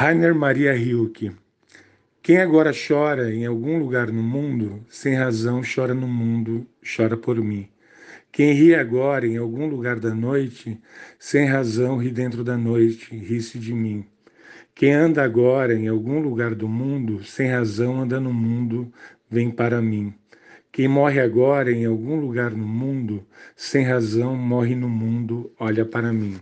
Rainer Maria Rilke. Quem agora chora em algum lugar no mundo, sem razão chora no mundo, chora por mim. Quem ri agora em algum lugar da noite, sem razão ri dentro da noite, ri-se de mim. Quem anda agora em algum lugar do mundo, sem razão anda no mundo, vem para mim. Quem morre agora em algum lugar no mundo, sem razão morre no mundo, olha para mim.